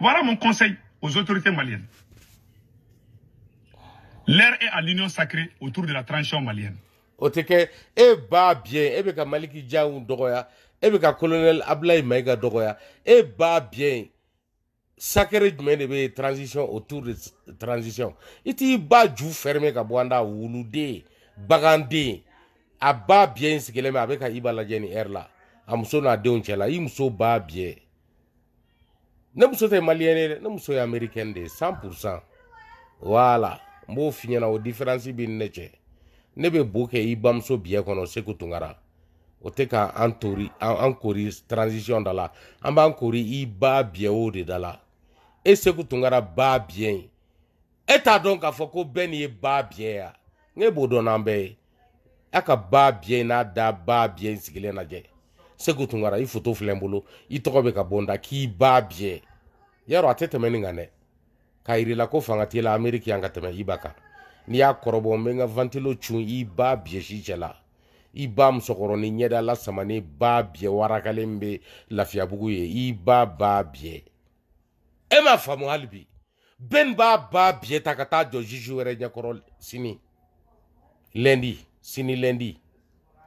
Voilà mon conseil aux autorités maliennes. L'air est à l'union sacrée autour de la tranchée malienne. Oteke, e eh b'a bien, e Maliki Janw dɔgɔya e eh beka colonel Ablay Mayiga dɔgɔya e b'a bien, sacré de transition autour de transition i ba ju fermer ka bɔ an Bagandé, a b'a bien, sigilen bɛ a bɛ ka Iba lajɛ air la n'a denw b'a ne muso tɛ maliyɛn ye dɛ ne muso ye amerikɛn de ye san pursan wala n b'o fi ɲɛna o diferansi bi ne cɛ ne bɛ bo kɛ i bamuso biɲɛ kɔnɔ segu tungara o tɛ ka an tori an kori transisiɔn da la an b'an kori i ba biɲɛ o de da la e segu tungara ba biɲɛ ye e t'a dɔn k'a fɔ ko bɛɛ nin ye ba biɲɛ ya ne b'o dɔn n'an bɛɛ ye a ka ba biɲɛ n'a da ba biɲɛ sigilen lajɛ segu tunkara i foto filɛ n bolo i tɔgɔ bɛ ka bonda k'i e b'a biyɛ yarɔ a tɛ tɛmɛ nin kan dɛ k'a yirila e ko fanga t'i e la ameriki yan ka tɛmɛ i ba kan n'i y'a kɔrɔbɔ n bɛ n ka vantilo cun i b'a biyɛsi cɛ la i b'a musokɔrɔni ɲɛda lasamani b'a biyɛ warakalen bɛ lafiyabugu ye i b'a b'a biyɛ e m'a faamu hali bi ben b'a b'a biyɛ ta ka taa jɔ juge wɛrɛ ɲɛkɔrɔ sini lundi sini lundi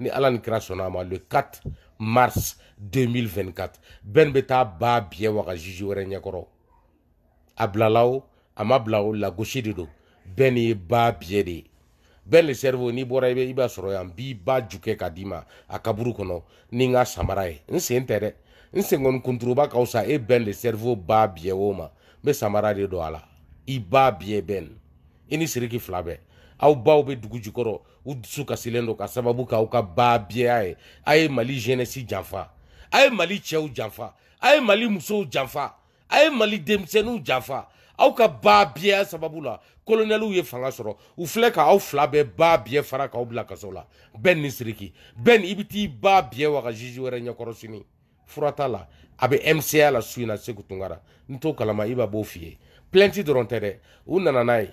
ni ala ni kira sɔnna a ma le 4 mars 2024 bɛn bɛ taa ba biɲɛ waga juji wɛrɛ ɲɛkɔrɔ a bilala o a ma bila o lagosi de don bɛn ni ye ba biɲɛ de ye bɛn e le sɛriwo n'i bɔra i b'a sɔrɔ yan b'i ba ju kɛ k'a d'i ma a kaburu kɔnɔ ni n ka samara ye n sen tɛ dɛ n sen kɔni kunturuba ka fisa e bɛn le sɛriwo ba biɲɛ o ma n bɛ samara de don a la i ba biɲɛ bɛn i ni siriki fila bɛɛ aw baw bɛ dugu jukɔrɔ u dusu kasilen do ka sababu k'aw ka ba biyɛya ye a ye mali jenɛsi janfa a ye mali cɛɛw janfa a ye mali musow janfa a ye mali denmisɛniw janfa aw ka ba biyɛya sababu la kolonɛliw ye fanga sɔrɔ u filɛ ka aw fila bɛɛ ba biyɛ fara k'aw bila kaso la bɛn ni siriki bɛn i bi t'i ba biyɛ waga zizi wɛrɛ ɲɛkɔrɔ sini fura t'a la a bɛ mca la su in na segu tunkara n t'o kalama i b'a b'o f'i ye plɛnti dɔrɔn tɛ dɛ u nana n'a ye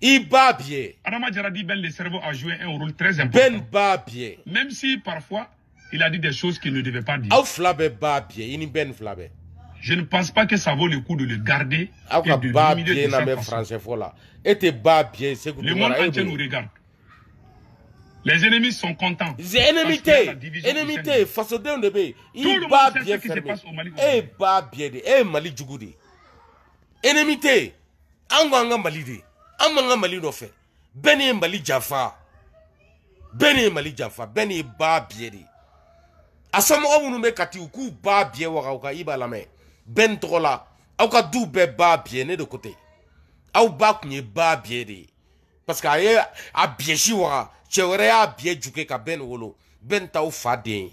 Ibabie. Adama Djaradi Ben le cerveau a joué un rôle très important. Ben Babie. Même si parfois il a dit des choses qu'il ne devait pas dire. Ben Je ne pense pas que ça vaut le coup de le garder. Et de l'humilier de c'est que Le monde entier nous regarde. Les ennemis sont contents. Les ennemis, ennemis, face au de qui se passe au Mali Et eh, bat bien, eh Mali Djougoudi. Ennemité, Angwa Mali an man mali nɔfɛ bɛɛ e mali janfa bɛɛ e mali janfa bɛɛ ne ye ba biɛ kati u k'u ba biɛ waga u ka i ka duw bɛɛ ba ne de ko ten ba tun ye parce que a a biɛsi waga cɛ wɛrɛ y'a biɛ ka bɛɛ wolo bɛɛ ni t'aw fa de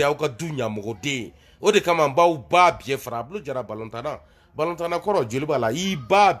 y'aw ka du ɲamɔgɔ o de kama ba biɛ fara a bolo jara balontanna balontanna kɔrɔ joli b'a i ba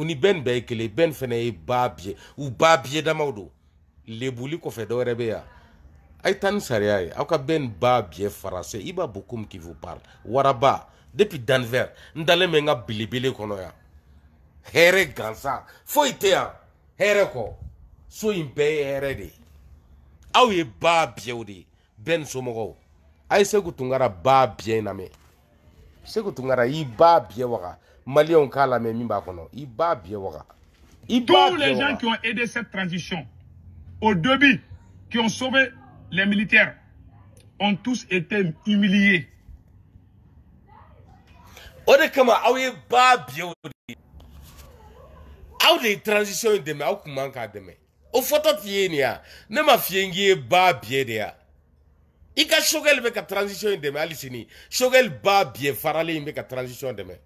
u ni bɛn bɛɛ ye kelen bɛn fɛnɛ ye ba biye u ba biye damaw don lebuli kɔfɛ dɔ wɛrɛ bɛ yan a ye taa ni sariya ye aw ka bɛn ba biye faransɛ i b'a bɔ komi k'i vous parle waraba depuis danvers n dalen bɛ n ka belebele kɔnɔ yan hɛrɛ gansan foyi tɛ yan hɛrɛ kɔ so in bɛɛ ye hɛrɛ de ye aw ye ba biyew de ye bɛɛ ni somɔgɔw a ye segu tunkara ba biye in lamɛn segu tunkara y'i ba biye waga Maliens k'a lamɛn min tous les gens qui ont aidé cette transition au début qui ont sauvé les militaires ont tous été humiliés Au de kama aw ye ba biɛ o transition in dɛmɛ aw k'a o fɔtɔ ya ne ma f'i ye ba ya transition demain, ali sini sogɛli ba biɛ faralen in transition demain.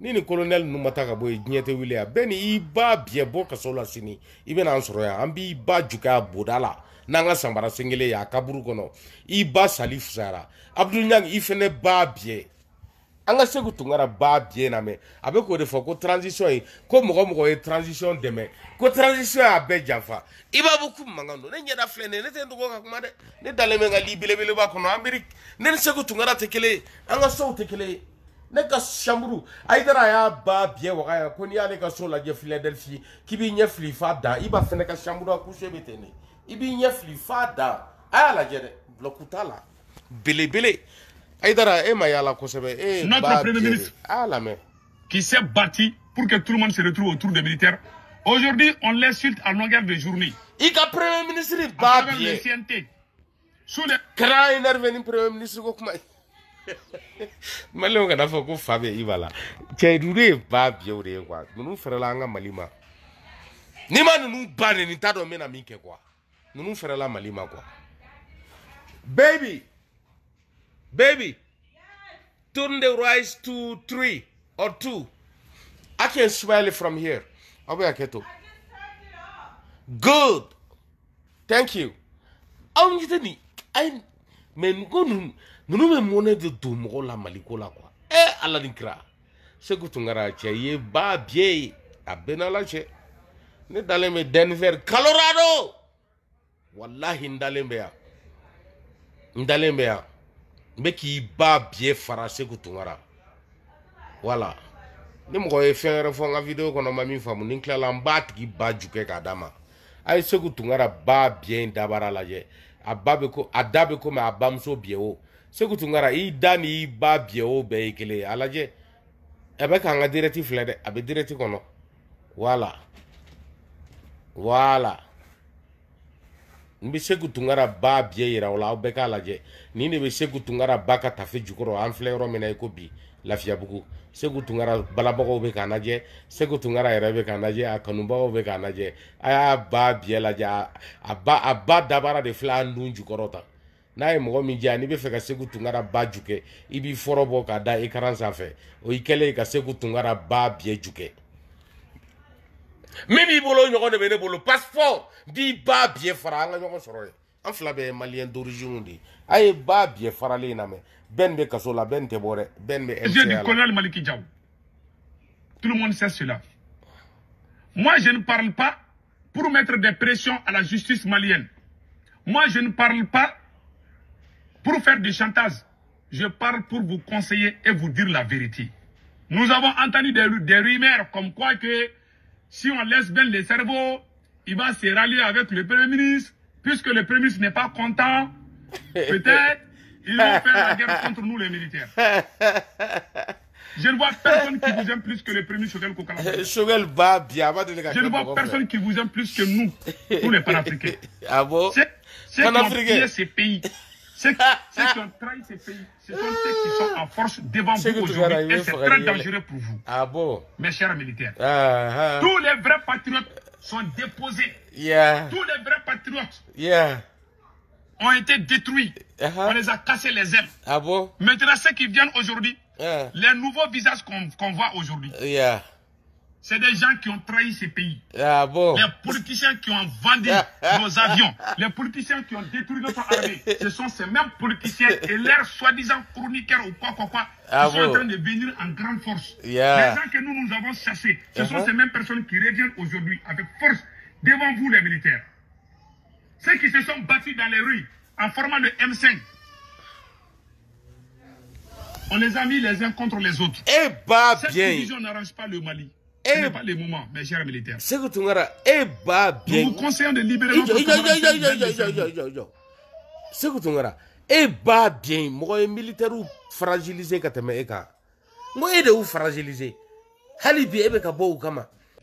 ni nin kolonɛli nu ma ta ka bɔ ye diɲɛ tɛ wuli a bɛɛ ni i ba biɲɛ bɔ kaso la sini i bɛna an sɔrɔ yan an b'i ba jugaya boda la n'an ka sanbara sen kelen ye a kaburu kɔnɔ i ba sali fusayara abudu ɲang i fɛnɛ ba biɲɛ an ka segu tun kɛra ba biɲɛ na mɛ a bɛ k'o de fɔ ko transition ye ko mɔgɔ mɔgɔ ye transition dɛmɛ ko transition y'a bɛɛ janfa i b'a fɔ k'u mankan don ne ɲɛda filɛ nin ye ne tɛ n dogo ka kuma dɛ ne dalen bɛ n ka li belebeleba kɔnɔ anbiri ne ni segu tun kɛra tɛ kelen ye an ka sow tɛ kelen ye ne ka samuru ayidara y'a ba bie waga yan ko n'i y'ale ka so lajɛ Philadelphia. k'i b'i ɲɛ fili f'a dan ka samuru akuse betene ibi de i da. ɲɛ la jere. la belebele e ma y'a e ba a qui s'est bâti pour que tout le monde se retrouve autour des militaires aujourd'hui on l'insulte à longueur de journée. i premier ministre Babi. le CNT. sous les. premier ministre maliw na fɔ ko fa bɛ i b'a la cɛyidu de ye ba biyew de ye kuwa ninnu fɛrɛla an ka mali ma n'i ma ninnu ba neni n t'a dɔn n bɛna min kɛ kuwa ninnu fɛrɛla mali ma kuwa baby baby turn the rice to three or two i can smell it from here aw bɛ hakɛ to good thank you aw ɲɛ tɛ nin ayi mɛ ko ninnu. ninnu bɛ mɔnɛ de don mɔgɔ la maliko la kuwa e ala ni kira segu tunkara cɛ ye ba biye e e ye a bɛɛ n'ala cɛ ne dalen bɛ denver colorado walahi n dalen bɛ yan n dalen bɛ yan n bɛ k'i ba biye fara segu tunkara wala ni mɔgɔ ye fɛn wɛrɛ fɔ n ka video kɔnɔ ma min faamu ni n tilala n b'a tigi ba ju kɛ k'a d'a ma a ye segu tunkara ba biye in dabara lajɛ a ba bɛ ko a da bɛ komi a bamuso biye o. Seku Tunkara i da ni i ba biɛ o bɛɛ ye kelen ye a lajɛ a bɛ k'an ka dirɛti filɛ dɛ a bɛ dirɛti kɔnɔ wala wala n bɛ Seku Tunkara ba biɛ yira o la aw bɛɛ k'a lajɛ nin de bɛ Seku Tunkara ba ka tafe jukɔrɔ an filɛ yɔrɔ min na i ko bi Lafiyabugu Seku Tunkara balabagaw bɛ k'an lajɛ Seku Tunkara yɛrɛ bɛ k'an lajɛ a kanubagaw bɛ k'an lajɛ a y'a ba biɛ lajɛ a ba a ba dabara de filɛ an dun jukɔrɔ tan. n'a ye mɔgɔ min diya n'i bɛ fɛ ka segu tunkara ba ju kɛ i b'i fɔrɔ bɔ k'a da ekaran sanfɛ o y'i kɛlen ka segu tunkara ba biyɛ ju kɛ min b'i bolo ɲɔgɔn de bɛ ne bolo passeport b'i ba biyɛ fara an ka ɲɔgɔn sɔrɔ ye an fila bɛɛ ye maliyɛn d'origine de ye a ye ba faralen in bɛ kaso la bɛɛ tɛ bɔ dɛ bɛɛ bɛ la. je dis colonel Maliki Diaw tout le monde sait cela moi je ne parle pas pour mettre des pressions à la justice malienne moi je ne parle pas pour faire du chantage. Je parle pour vous conseiller et vous dire la vérité. Nous avons entendu des, rumeurs comme quoi que si on laisse bien le cerveaux, il va se rallier avec le Premier ministre. Puisque le Premier ministre n'est pas content, peut-être ils va faire la guerre contre nous les militaires. Je ne vois personne qui vous aime plus que le premier ministre Kokala. Choguel va bien. Je ne vois personne qui vous aime plus que nous, nous les Panafricains. Ah C'est ces pays, ceux qui, ont trahi ces pays, ce sont ceux qui sont en force devant vous aujourd'hui. Et c'est très dangereux pour vous. Ah mes chers militaires. Ah, ah. Tous les vrais patriotes sont déposés. Tous les vrais patriotes. ont été détruits. Uh-huh. On les a cassés les ailes. Maintenant, ceux qui viennent aujourd'hui, les nouveaux visages qu'on voit aujourd'hui, c'est des gens qui ont trahi ces pays. Ah, les politiciens qui ont vendu nos ah, ah. avions, les politiciens qui ont détruit notre armée, ce sont ces mêmes politiciens et leurs soi-disant chroniqueurs ou quoi, quoi, quoi, qui sont en train de venir en grande force. Les gens que nous, nous avons chassés, ce sont uh-huh. ces mêmes personnes qui reviennent aujourd'hui avec force devant vous, les militaires. Ceux qui se sont battus dans les rues en formant le M5, on les a mis les uns contre les autres. et eh, bah, Cette division n'arrange pas le Mali. Ce eh n'est pas le moment, mes chers militaires. me Tunkara, eh bah bien. Nous vous conseillons de libérer que tu me Tunkara, eh bah bien. Moi, un militaire fragiliser fragilisé tɛmɛ e kan. N ko fragilisé. de y'u fragiliser. Hali